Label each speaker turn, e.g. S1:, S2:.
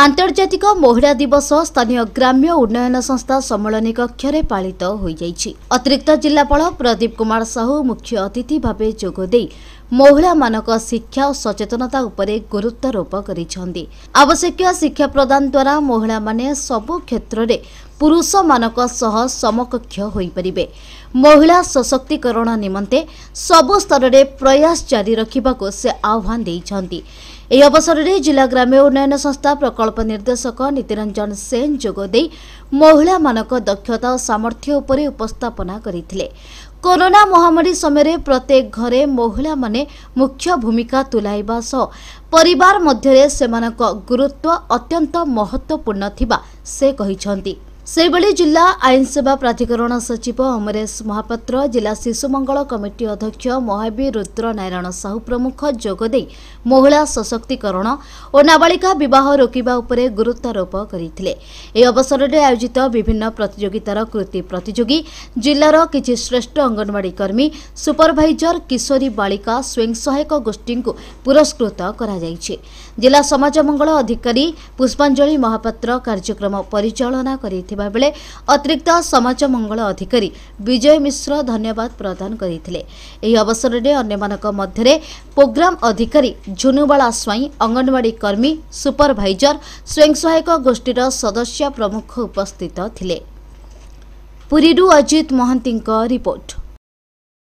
S1: ଆନ୍ତର୍ଜାତିକ ମହିଳା ଦିବସ ସ୍ଥାନୀୟ ଗ୍ରାମ୍ୟ ଉନ୍ନୟନ ସଂସ୍ଥା ସମ୍ମିଳନୀ କକ୍ଷରେ ପାଳିତ ହୋଇଯାଇଛି ଅତିରିକ୍ତ ଜିଲ୍ଲାପାଳ ପ୍ରଦୀପ କୁମାର ସାହୁ ମୁଖ୍ୟ ଅତିଥି ଭାବେ ଯୋଗଦେଇ ମହିଳାମାନଙ୍କ ଶିକ୍ଷା ଓ ସଚେତନତା ଉପରେ ଗୁରୁତ୍ୱାରୋପ କରିଛନ୍ତି ଆବଶ୍ୟକୀୟ ଶିକ୍ଷା ପ୍ରଦାନ ଦ୍ୱାରା ମହିଳାମାନେ ସବୁ କ୍ଷେତ୍ରରେ ପୁରୁଷମାନଙ୍କ ସହ ସମକକ୍ଷ ହୋଇପାରିବେ ମହିଳା ସଶକ୍ତିକରଣ ନିମନ୍ତେ ସବୁ ସ୍ତରରେ ପ୍ରୟାସ ଜାରି ରଖିବାକୁ ସେ ଆହ୍ୱାନ ଦେଇଛନ୍ତି ଏହି ଅବସରରେ ଜିଲ୍ଲା ଗ୍ରାମ୍ୟ ଉନ୍ନୟନ ସଂସ୍ଥା ପ୍ରକଳ୍ପ ନିର୍ଦ୍ଦେଶକ ନୀତିରଞ୍ଜନ ସେନ୍ ଯୋଗ ଦେଇ ମହିଳାମାନଙ୍କ ଦକ୍ଷତା ଓ ସାମର୍ଥ୍ୟ ଉପରେ ଉପସ୍ଥାପନା କରିଥିଲେ କରୋନା ମହାମାରୀ ସମୟରେ ପ୍ରତ୍ୟେକ ଘରେ ମହିଳାମାନେ ମୁଖ୍ୟ ଭୂମିକା ତୁଲାଇବା ସହ ପରିବାର ମଧ୍ୟରେ ସେମାନଙ୍କ ଗୁରୁତ୍ୱ ଅତ୍ୟନ୍ତ ମହତ୍ୱପୂର୍ଣ୍ଣ ଥିବା ସେ କହିଛନ୍ତି ସେହିଭଳି ଜିଲ୍ଲା ଆଇନସେବା ପ୍ରାଧିକରଣ ସଚିବ ଅମରେଶ ମହାପାତ୍ର ଜିଲ୍ଲା ଶିଶୁମଙ୍ଗଳ କମିଟି ଅଧ୍ୟକ୍ଷ ମହାବୀର ରୁଦ୍ର ନାରାୟଣ ସାହୁ ପ୍ରମୁଖ ଯୋଗଦେଇ ମହିଳା ସଶକ୍ତିକରଣ ଓ ନାବାଳିକା ବିବାହ ରୋକିବା ଉପରେ ଗୁରୁତ୍ୱାରୋପ କରିଥିଲେ ଏହି ଅବସରରେ ଆୟୋଜିତ ବିଭିନ୍ନ ପ୍ରତିଯୋଗିତାର କୃତି ପ୍ରତିଯୋଗୀ ଜିଲ୍ଲାର କିଛି ଶ୍ରେଷ୍ଠ ଅଙ୍ଗନବାଡ଼ି କର୍ମୀ ସୁପରଭାଇଜର କିଶୋରୀ ବାଳିକା ସ୍ୱୟଂସହାୟକ ଗୋଷ୍ଠୀଙ୍କୁ ପୁରସ୍କୃତ କରାଯାଇଛି ଜିଲ୍ଲା ସମାଜମଙ୍ଗଳ ଅଧିକାରୀ ପୁଷ୍ପାଞ୍ଜଳି ମହାପାତ୍ର କାର୍ଯ୍ୟକ୍ରମ ପରିଚାଳନା କରିଥିଲେ ଦେଇଥିବା ବେଳେ ଅତିରିକ୍ତ ସମାଜ ମଙ୍ଗଳ ଅଧିକାରୀ ବିଜୟ ମିଶ୍ର ଧନ୍ୟବାଦ ପ୍ରଦାନ କରିଥିଲେ ଏହି ଅବସରରେ ଅନ୍ୟମାନଙ୍କ ମଧ୍ୟରେ ପ୍ରୋଗ୍ରାମ ଅଧିକାରୀ ଝୁନୁବାଳା ସ୍ୱାଇଁ ଅଙ୍ଗନବାଡ଼ି କର୍ମୀ ସୁପରଭାଇଜର ସ୍ୱୟଂସହାୟକ ଗୋଷ୍ଠୀର ସଦସ୍ୟ ପ୍ରମୁଖ ଉପସ୍ଥିତ ଥିଲେ ପୁରୀରୁ ଅଜିତ ମହାନ୍ତିଙ୍କ ରିପୋର୍ଟ